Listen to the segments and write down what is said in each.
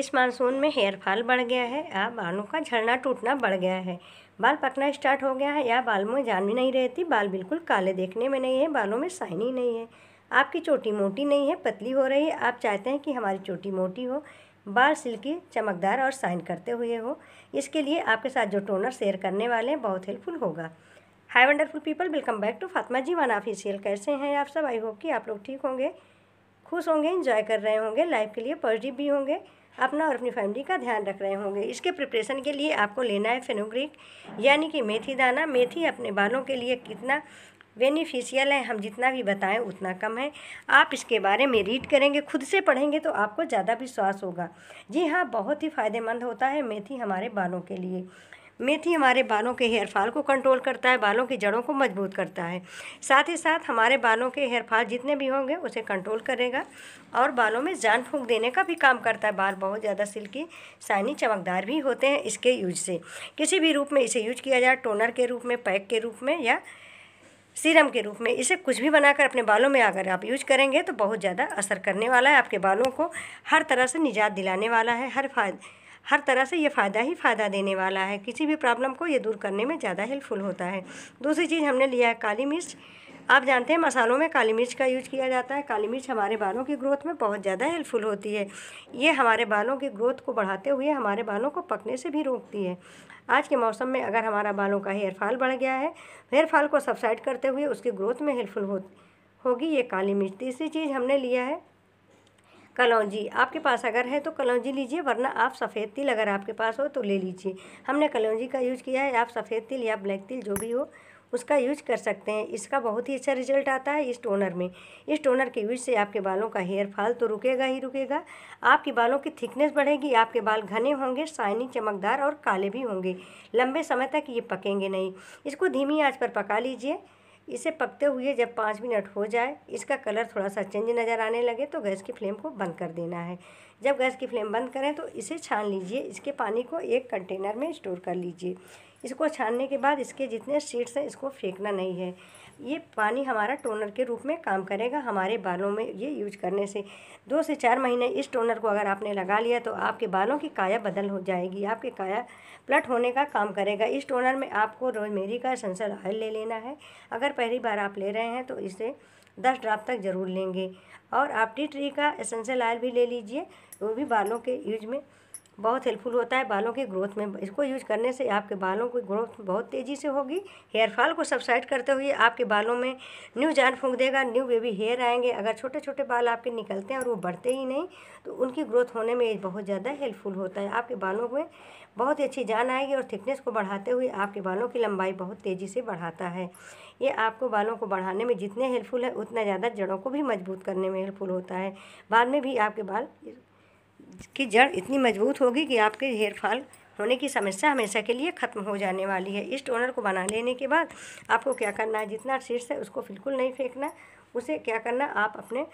इस मानसून में हेयरफॉल बढ़ गया है या बालों का झड़ना टूटना बढ़ गया है बाल पकना स्टार्ट हो गया है या बाल में जान भी नहीं रहती बाल बिल्कुल काले देखने में नहीं है बालों में शाइन ही नहीं है आपकी चोटी मोटी नहीं है पतली हो रही है आप चाहते हैं कि हमारी चोटी मोटी हो बाल सिल्की चमकदार और साइन करते हुए हो इसके लिए आपके साथ जो टोनर शेयर करने वाले हैं बहुत हेल्पफुल होगा hi wonderful people welcome back to Fatima ji one official कैसे हैं आप सब आई होप कि आप लोग ठीक होंगे खुश होंगे इन्जॉय कर रहे होंगे लाइफ के लिए पॉजिटिव भी होंगे अपना और अपनी फैमिली का ध्यान रख रहे होंगे इसके प्रिपरेशन के लिए आपको लेना है फेनोग्रिक यानी कि मेथी दाना मेथी अपने बालों के लिए कितना बेनिफिशियल है हम जितना भी बताएं उतना कम है आप इसके बारे में रीड करेंगे खुद से पढ़ेंगे तो आपको ज़्यादा विश्वास होगा जी हाँ बहुत ही फ़ायदेमंद होता है मेथी हमारे बालों के लिए मेथी हमारे बालों के हेयरफॉल को कंट्रोल करता है बालों की जड़ों को मजबूत करता है साथ ही साथ हमारे बालों के हेयरफॉल जितने भी होंगे उसे कंट्रोल करेगा और बालों में जान फूंक देने का भी काम करता है बाल बहुत ज़्यादा सिल्की सानी चमकदार भी होते हैं इसके यूज से किसी भी रूप में इसे यूज किया जाए टोनर के रूप में पैक के रूप में या सीरम के रूप में इसे कुछ भी बनाकर अपने बालों में अगर आप यूज करेंगे तो बहुत ज़्यादा असर करने वाला है आपके बालों को हर तरह से निजात दिलाने वाला है हर फायदे हर तरह से ये फ़ायदा ही फ़ायदा देने वाला है किसी भी प्रॉब्लम को ये दूर करने में ज़्यादा हेल्पफुल होता है दूसरी चीज़ हमने लिया है काली मिर्च आप जानते हैं मसालों में काली मिर्च का यूज किया जाता है काली मिर्च हमारे बालों की ग्रोथ में बहुत ज़्यादा हेल्पफुल होती है ये हमारे बालों की ग्रोथ को बढ़ाते हुए हमारे बालों को पकने से भी रोकती है आज के मौसम में अगर हमारा बालों का हेयरफॉल बढ़ गया है हेयरफॉल को सब्साइड करते हुए उसकी ग्रोथ में हेल्पफुल हो होगी ये काली मिर्च तीसरी चीज़ हमने लिया है कलौजी आपके पास अगर है तो कलौजी लीजिए वरना आप सफ़ेद तिल अगर आपके पास हो तो ले लीजिए हमने कलौजी का यूज़ किया है आप सफ़ेद तिल या ब्लैक तिल जो भी हो उसका यूज कर सकते हैं इसका बहुत ही अच्छा रिजल्ट आता है इस टोनर में इस टोनर के यूज से आपके बालों का हेयर फॉल तो रुकेगा ही रुकेगा आपके बालों की थिकनेस बढ़ेगी आपके बाल घने होंगे शाइनी चमकदार और काले भी होंगे लंबे समय तक ये पकेंगे नहीं इसको धीमी आंच पर पका लीजिए इसे पकते हुए जब पाँच मिनट हो जाए इसका कलर थोड़ा सा चेंज नज़र आने लगे तो गैस की फ्लेम को बंद कर देना है जब गैस की फ्लेम बंद करें तो इसे छान लीजिए इसके पानी को एक कंटेनर में स्टोर कर लीजिए इसको छानने के बाद इसके जितने सीड्स हैं इसको फेंकना नहीं है ये पानी हमारा टोनर के रूप में काम करेगा हमारे बालों में ये यूज करने से दो से चार महीने इस टोनर को अगर आपने लगा लिया तो आपके बालों की काया बदल हो जाएगी आपके काया प्लट होने का काम करेगा इस टोनर में आपको रोजमेरी का सेंसर ऑयल ले लेना है अगर पहली बार आप ले रहे हैं तो इसे दस ड्राप तक ज़रूर लेंगे और आप टी ट्री का एसेंशियल ऑयल भी ले लीजिए वो भी बालों के यूज में बहुत हेल्पफुल होता है बालों की ग्रोथ में इसको यूज करने से आपके बालों की ग्रोथ बहुत तेज़ी से होगी हेयरफॉल को सबसाइड करते हुए आपके बालों में न्यू जान फूंक देगा न्यू बेबी हेयर आएंगे अगर छोटे छोटे बाल आपके निकलते हैं और वो बढ़ते ही नहीं तो उनकी ग्रोथ होने में बहुत ज़्यादा हेल्पफुल होता है आपके बालों में बहुत ही अच्छी जान आएगी और थिकनेस को बढ़ाते हुए आपके बालों की लंबाई बहुत तेज़ी से बढ़ाता है ये आपको बालों को बढ़ाने में जितने हेल्पफुल है उतना ज़्यादा जड़ों को भी मजबूत करने में हेल्पफुल होता है बाद में भी आपके बाल की जड़ इतनी मजबूत होगी कि आपके हेयर फॉल होने की समस्या हमेशा के लिए ख़त्म हो जाने वाली है इस टोनर को बना लेने के बाद आपको क्या करना है जितना शीर्ष है उसको बिल्कुल नहीं फेंकना उसे क्या करना आप अपने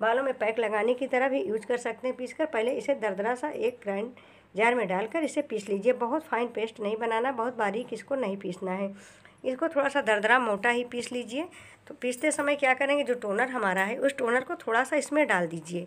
बालों में पैक लगाने की तरह भी यूज कर सकते हैं पीस कर पहले इसे दरदरा सा एक ग्राइंड जार में डालकर इसे पीस लीजिए बहुत फाइन पेस्ट नहीं बनाना बहुत बारीक इसको नहीं पीसना है इसको थोड़ा सा दरदरा मोटा ही पीस लीजिए तो पीसते समय क्या करेंगे जो टोनर हमारा है उस टोनर को थोड़ा सा इसमें डाल दीजिए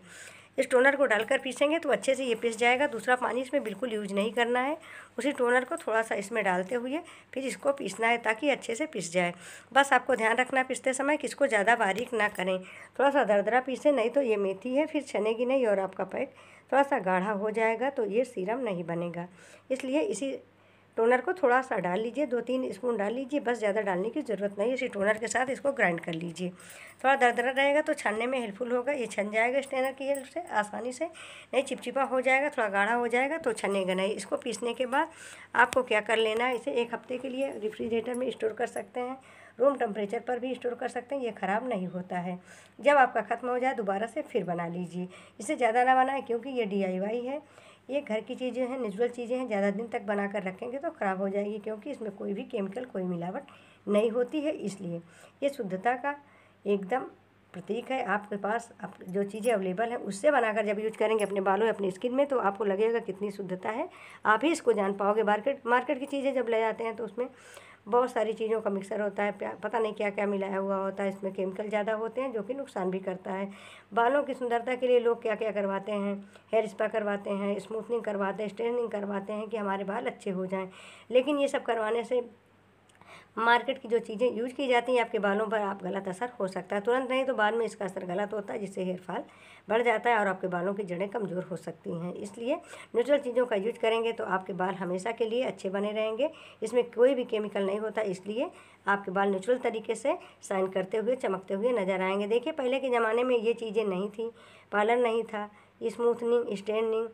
इस टोनर को डालकर पीसेंगे तो अच्छे से ये पिस जाएगा दूसरा पानी इसमें बिल्कुल यूज नहीं करना है उसी टोनर को थोड़ा सा इसमें डालते हुए फिर इसको पीसना है ताकि अच्छे से पिस जाए बस आपको ध्यान रखना पीसते समय किसको ज़्यादा बारीक ना करें थोड़ा सा दरदरा पीसें नहीं तो ये मेथी है फिर छनेगी नहीं और आपका पैक थोड़ा सा गाढ़ा हो जाएगा तो ये सीरम नहीं बनेगा इसलिए इसी टोनर को थोड़ा सा डाल लीजिए दो तीन स्पून डाल लीजिए बस ज़्यादा डालने की ज़रूरत नहीं है इसी टोनर के साथ इसको ग्राइंड कर लीजिए थोड़ा दरदरा रहेगा तो छानने में हेल्पफुल होगा ये छन जाएगा स्टेनर की हेल्प से आसानी से नहीं चिपचिपा हो जाएगा थोड़ा गाढ़ा हो जाएगा तो छनेगा नहीं इसको पीसने के बाद आपको क्या कर लेना है इसे एक हफ्ते के लिए रिफ्रिजरेटर में स्टोर कर सकते हैं रूम टेम्परेचर पर भी स्टोर कर सकते हैं ये ख़राब नहीं होता है जब आपका ख़त्म हो जाए दोबारा से फिर बना लीजिए इसे ज़्यादा ना बनाएं क्योंकि ये डी है ये घर की चीज़ें हैं नेचुरल चीज़ें हैं ज़्यादा दिन तक बना कर रखेंगे तो ख़राब हो जाएगी क्योंकि इसमें कोई भी केमिकल कोई मिलावट नहीं होती है इसलिए ये शुद्धता का एकदम प्रतीक है आपके पास आप जो चीज़ें अवेलेबल हैं उससे बनाकर जब यूज करेंगे अपने बालों अपनी स्किन में तो आपको लगेगा कितनी शुद्धता है आप ही इसको जान पाओगे मार्केट मार्केट की चीज़ें जब ले जाते हैं तो उसमें बहुत सारी चीज़ों का मिक्सर होता है पता नहीं क्या क्या मिलाया हुआ होता है इसमें केमिकल ज़्यादा होते हैं जो कि नुकसान भी करता है बालों की सुंदरता के लिए लोग क्या क्या करवाते हैं हेयर स्पा करवाते हैं स्मूथनिंग करवाते हैं स्ट्रेनिंग करवाते हैं कि हमारे बाल अच्छे हो जाएँ लेकिन ये सब करवाने से मार्केट की जो चीज़ें यूज की जाती हैं आपके बालों पर आप गलत असर हो सकता है तुरंत नहीं तो बाद में इसका असर गलत होता है जिससे हेयर फॉल बढ़ जाता है और आपके बालों की जड़ें कमज़ोर हो सकती हैं इसलिए नेचुरल चीज़ों का यूज करेंगे तो आपके बाल हमेशा के लिए अच्छे बने रहेंगे इसमें कोई भी केमिकल नहीं होता इसलिए आपके बाल नेचुरल तरीके से साइन करते हुए चमकते हुए नज़र आएंगे देखिए पहले के ज़माने में ये चीज़ें नहीं थी पार्लर नहीं था स्मूथनिंग स्टैंडिंग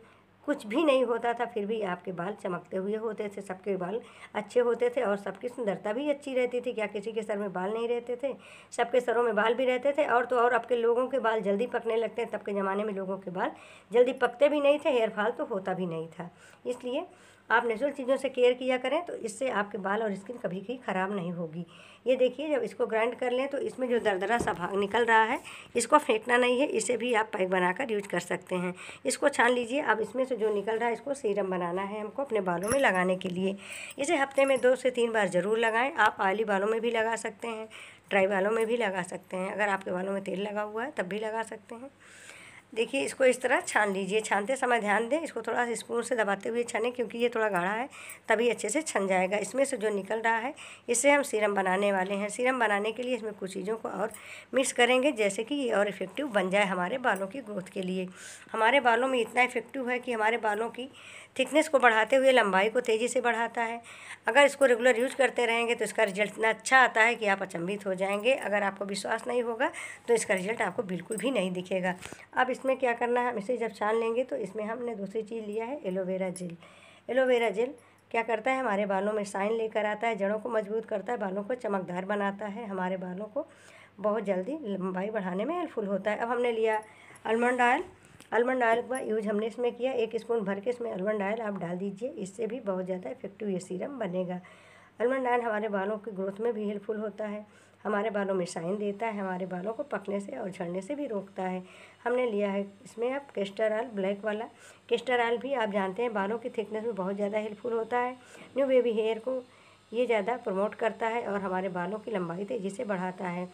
कुछ भी नहीं होता था फिर भी आपके बाल चमकते हुए होते थे सबके बाल अच्छे होते थे और सबकी सुंदरता भी अच्छी रहती थी क्या किसी के सर में बाल नहीं रहते थे सबके सरों में बाल भी रहते थे और तो और अब के लोगों के बाल जल्दी पकने लगते हैं तब के ज़माने में लोगों के बाल जल्दी पकते भी नहीं थे हेयर फॉल तो होता भी नहीं था इसलिए आप नेचुरल चीज़ों से केयर किया करें तो इससे आपके बाल और स्किन कभी भी ख़राब नहीं होगी ये देखिए जब इसको ग्राइंड कर लें तो इसमें जो दरदरा सा भाग निकल रहा है इसको फेंकना नहीं है इसे भी आप पैक बनाकर यूज कर सकते हैं इसको छान लीजिए अब इसमें से जो निकल रहा है इसको सीरम बनाना है हमको अपने बालों में लगाने के लिए इसे हफ्ते में दो से तीन बार ज़रूर लगाएँ आप आली बालों में भी लगा सकते हैं ड्राई बालों में भी लगा सकते हैं अगर आपके बालों में तेल लगा हुआ है तब भी लगा सकते हैं देखिए इसको इस तरह छान लीजिए छानते समय ध्यान दें इसको थोड़ा सा स्पून से दबाते हुए छाने क्योंकि ये थोड़ा गाढ़ा है तभी अच्छे से छन जाएगा इसमें से जो निकल रहा है इससे हम सीरम बनाने वाले हैं सीरम बनाने के लिए इसमें कुछ चीज़ों को और मिक्स करेंगे जैसे कि ये और इफ़ेक्टिव बन जाए हमारे बालों की ग्रोथ के लिए हमारे बालों में इतना इफ़ेक्टिव है कि हमारे बालों की थिकनेस को बढ़ाते हुए लंबाई को तेज़ी से बढ़ाता है अगर इसको रेगुलर यूज करते रहेंगे तो इसका रिजल्ट इतना अच्छा आता है कि आप अचंभित हो जाएंगे अगर आपको विश्वास नहीं होगा तो इसका रिजल्ट आपको बिल्कुल भी नहीं दिखेगा अब इस इसमें क्या करना है हम इसे जब छान लेंगे तो इसमें हमने दूसरी चीज़ लिया है एलोवेरा जेल एलोवेरा जेल क्या करता है हमारे बालों में साइन लेकर आता है जड़ों को मजबूत करता है बालों को चमकदार बनाता है हमारे बालों को बहुत जल्दी लंबाई बढ़ाने में हेल्पफुल होता है अब हमने लिया अलमंड ऑयल अलमंड ऑयल का यूज हमने इसमें किया एक स्पून भर के इसमें अलमंड ऑयल आप डाल दीजिए इससे भी बहुत ज़्यादा इफेक्टिव ये सीरम बनेगा अलमंड ऑयल हमारे बालों की ग्रोथ में भी हेल्पफुल होता है हमारे बालों में शाइन देता है हमारे बालों को पकने से और झड़ने से भी रोकता है हमने लिया है इसमें आप केस्टर आयल ब्लैक वाला केस्टर आयल भी आप जानते हैं बालों की थिकनेस में बहुत ज़्यादा हेल्पफुल होता है न्यू बेबी हेयर को ये ज़्यादा प्रमोट करता है और हमारे बालों की लंबाई तेज़ी से बढ़ाता है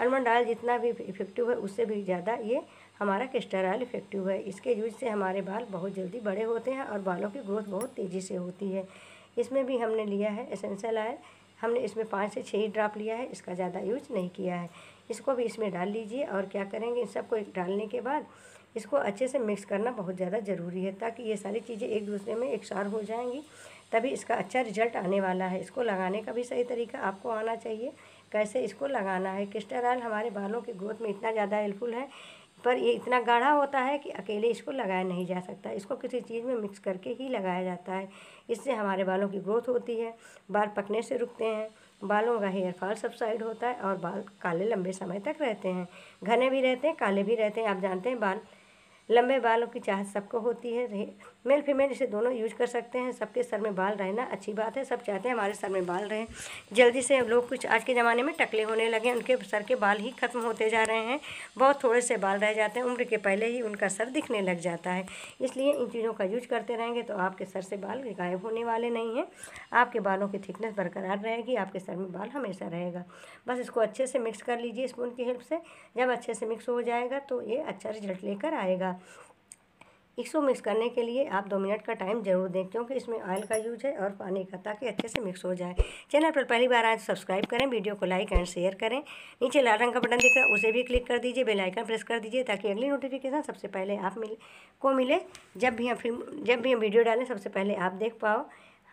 अलमंड आयल जितना भी इफेक्टिव है उससे भी ज़्यादा ये हमारा केस्टर ऑयल इफेक्टिव है इसके यूज से हमारे बाल बहुत जल्दी बड़े होते हैं और बालों की ग्रोथ बहुत तेज़ी से होती है इसमें भी हमने लिया है एसेंशियल ऑयल हमने इसमें पाँच से छः ही ड्राप लिया है इसका ज़्यादा यूज नहीं किया है इसको भी इसमें डाल लीजिए और क्या करेंगे इन सबको डालने के बाद इसको अच्छे से मिक्स करना बहुत ज़्यादा ज़रूरी है ताकि ये सारी चीज़ें एक दूसरे में एक हो जाएंगी तभी इसका अच्छा रिजल्ट आने वाला है इसको लगाने का भी सही तरीका आपको आना चाहिए कैसे इसको लगाना है क्रिस्टाराल हमारे बालों के ग्रोथ में इतना ज़्यादा हेल्पफुल है पर ये इतना गाढ़ा होता है कि अकेले इसको लगाया नहीं जा सकता इसको किसी चीज़ में मिक्स करके ही लगाया जाता है इससे हमारे बालों की ग्रोथ होती है बाल पकने से रुकते हैं बालों का हेयरफॉल सबसाइड होता है और बाल काले लंबे समय तक रहते हैं घने भी रहते हैं काले भी रहते हैं आप जानते हैं बाल लंबे बालों की चाहत सबको होती है मेल फीमेल इसे दोनों यूज कर सकते हैं सबके सर में बाल रहना अच्छी बात है सब चाहते हैं हमारे सर में बाल रहें जल्दी से लोग कुछ आज के ज़माने में टकले होने लगे उनके सर के बाल ही ख़त्म होते जा रहे हैं बहुत थोड़े से बाल रह जाते हैं उम्र के पहले ही उनका सर दिखने लग जाता है इसलिए इन चीज़ों का यूज करते रहेंगे तो आपके सर से बाल गायब होने वाले नहीं हैं आपके बालों की थिकनेस बरकरार रहेगी आपके सर में बाल हमेशा रहेगा बस इसको अच्छे से मिक्स कर लीजिए स्पून की हेल्प से जब अच्छे से मिक्स हो जाएगा तो ये अच्छा रिजल्ट लेकर आएगा इसको मिक्स करने के लिए आप दो मिनट का टाइम जरूर दें क्योंकि इसमें ऑयल का यूज है और पानी का ताकि अच्छे से मिक्स हो जाए चैनल पर पहली बार आए तो सब्सक्राइब करें वीडियो को लाइक एंड शेयर करें नीचे लाल रंग का बटन दिख रहा है उसे भी क्लिक कर दीजिए बेल आइकन प्रेस कर दीजिए ताकि अगली नोटिफिकेशन सबसे पहले आप मिले को मिले जब भी हम फिल्म जब भी हम वीडियो डालें सबसे पहले आप देख पाओ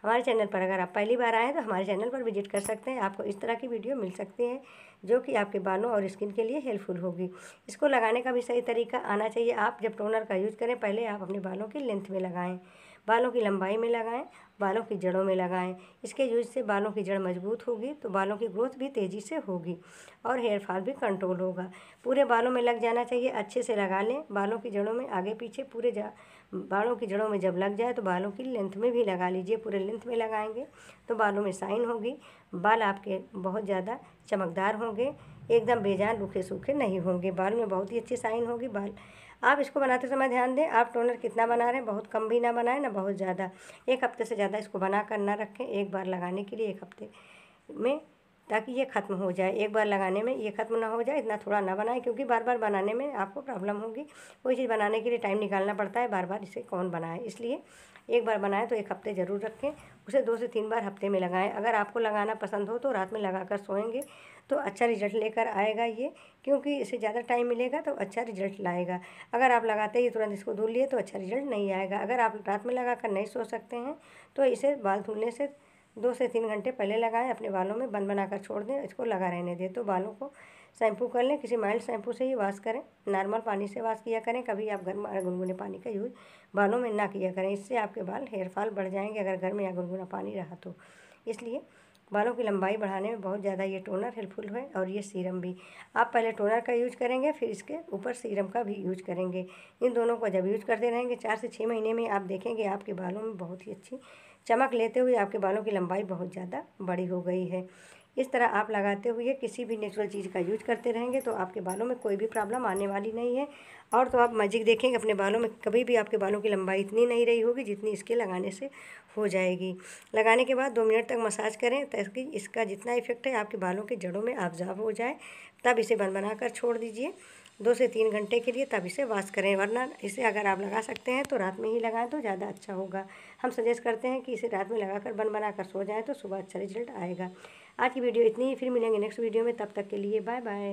हमारे चैनल पर अगर आप पहली बार आए हैं तो हमारे चैनल पर विजिट कर सकते हैं आपको इस तरह की वीडियो मिल सकती है जो कि आपके बालों और स्किन के लिए हेल्पफुल होगी इसको लगाने का भी सही तरीका आना चाहिए आप जब टोनर का यूज़ करें पहले आप अपने बालों की लेंथ में लगाएँ बालों की लंबाई में लगाएं बालों की जड़ों में लगाएं इसके यूज से बालों की जड़ मजबूत होगी तो बालों की ग्रोथ भी तेज़ी से होगी और हेयर फॉल भी कंट्रोल होगा पूरे बालों में लग जाना चाहिए अच्छे से लगा लें बालों की जड़ों में आगे पीछे पूरे जा बालों की जड़ों में जब लग जाए तो बालों की लेंथ में भी लगा लीजिए पूरे लेंथ में लगाएंगे तो बालों में साइन होगी बाल आपके बहुत ज़्यादा चमकदार होंगे एकदम बेजान रूखे सूखे नहीं होंगे बाल में बहुत ही अच्छी साइन होगी बाल आप इसको बनाते समय ध्यान दें आप टोनर कितना बना रहे हैं बहुत कम भी ना बनाएं ना बहुत ज़्यादा एक हफ्ते से ज़्यादा इसको बना कर ना रखें एक बार लगाने के लिए एक हफ्ते में ताकि ये ख़त्म हो जाए एक बार लगाने में ये ख़त्म ना हो जाए इतना थोड़ा ना बनाए क्योंकि बार बार बनाने में आपको प्रॉब्लम होगी कोई चीज़ बनाने के लिए टाइम निकालना पड़ता है बार बार इसे कौन बनाए इसलिए एक बार बनाए तो एक हफ्ते ज़रूर रखें उसे दो से तीन बार हफ्ते में लगाएं अगर आपको लगाना पसंद हो तो रात में लगा कर सोएंगे तो अच्छा रिजल्ट लेकर आएगा ये क्योंकि इसे ज़्यादा टाइम मिलेगा तो अच्छा रिजल्ट लाएगा अगर आप लगाते ही तुरंत इसको धुल लिए तो अच्छा रिजल्ट नहीं आएगा अगर आप रात में लगा कर नहीं सो सकते हैं तो इसे बाल धुलने से दो से तीन घंटे पहले लगाएं अपने बालों में बन बनाकर छोड़ दें इसको लगा रहने दें तो बालों को शैम्पू कर लें किसी माइल्ड शैम्पू से ही वाश करें नॉर्मल पानी से वाश किया करें कभी आप गर्म गुनगुने पानी का यूज़ बालों में ना किया करें इससे आपके बाल हेयर फॉल बढ़ जाएंगे अगर गर्म या गुनगुना पानी रहा तो इसलिए बालों की लंबाई बढ़ाने में बहुत ज़्यादा ये टोनर हेल्पफुल है और ये सीरम भी आप पहले टोनर का यूज करेंगे फिर इसके ऊपर सीरम का भी यूज करेंगे इन दोनों को जब यूज करते रहेंगे चार से छः महीने में आप देखेंगे आपके बालों में बहुत ही अच्छी चमक लेते हुए आपके बालों की लंबाई बहुत ज़्यादा बड़ी हो गई है इस तरह आप लगाते हुए किसी भी नेचुरल चीज़ का यूज करते रहेंगे तो आपके बालों में कोई भी प्रॉब्लम आने वाली नहीं है और तो आप मैजिक देखेंगे अपने बालों में कभी भी आपके बालों की लंबाई इतनी नहीं रही होगी जितनी इसके लगाने से हो जाएगी लगाने के बाद दो मिनट तक मसाज करें ताकि इसका जितना इफेक्ट है आपके बालों के जड़ों में आबजाब हो जाए तब इसे बन बना कर छोड़ दीजिए दो से तीन घंटे के लिए तब इसे वॉश करें वरना इसे अगर आप लगा सकते हैं तो रात में ही लगाएं तो ज़्यादा अच्छा होगा हम सजेस्ट करते हैं कि इसे रात में लगाकर बन बनाकर सो जाएं तो सुबह अच्छा रिजल्ट आएगा आज की वीडियो इतनी ही फिर मिलेंगे नेक्स्ट वीडियो में तब तक के लिए बाय बाय